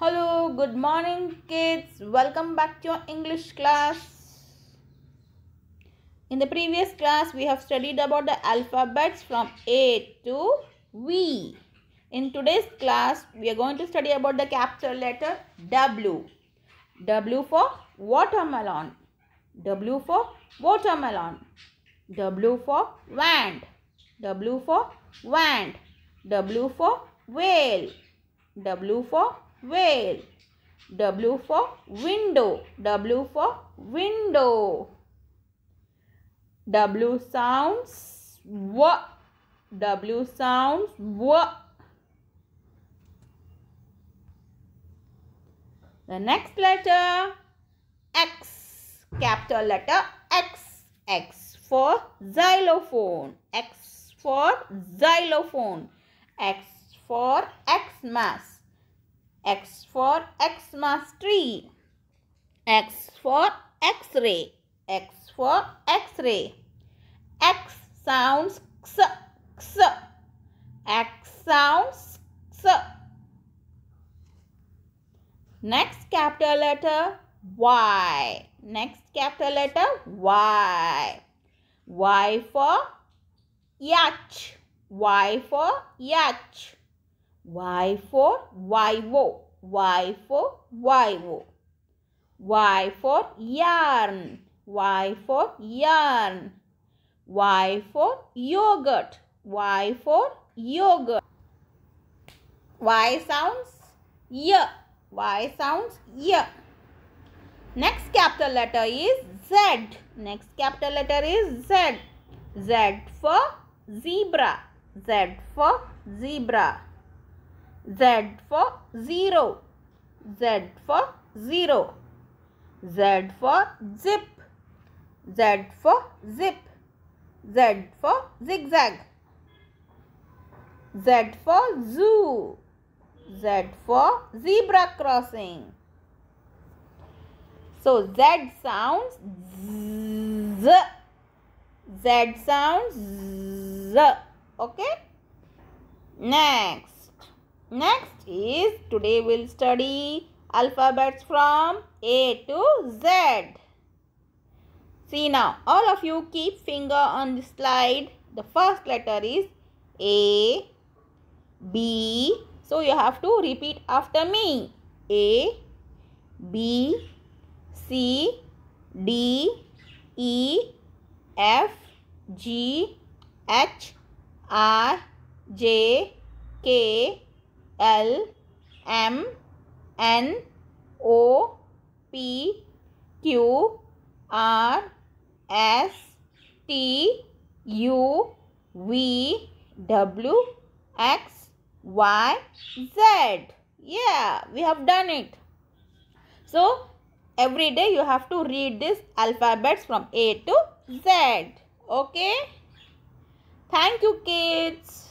Hello, good morning kids. Welcome back to your English class. In the previous class, we have studied about the alphabets from A to V. In today's class, we are going to study about the capital letter W. W for watermelon. W for watermelon. W for wand. W for wand. W for whale. W for whale. W for window. W for window. W sounds w. W sounds w. The next letter X. Capital letter X. X for xylophone. X for xylophone. X for Xmas. X for Xmas tree. X for X-ray. X for X-ray. X sounds X. X, X sounds X. Next capital letter Y. Next capital letter Y. Y for Yach. Y for Yach. Y for YO. Y for YO. Y for yarn. Y for yarn. Y for yogurt. Y for yogurt. Y sounds Y. Y sounds Y. Next capital letter is Z. Next capital letter is Z. Z for zebra. Z for zebra. Z for 0. Z for 0. Z for zip. Z for zip. Z for zigzag. Z for zoo. Z for zebra crossing. So Z sounds Z. Z sounds Z. Okay. Next. Next is today we'll study alphabets from A to Z. See now, all of you keep finger on the slide. The first letter is A, B. So you have to repeat after me. A, B, C, D, E, F, G, H, I, J, K, L M N O P Q R S T U V W X Y Z. Yeah, we have done it. So, every day you have to read these alphabets from A to Z. Okay? Thank you kids.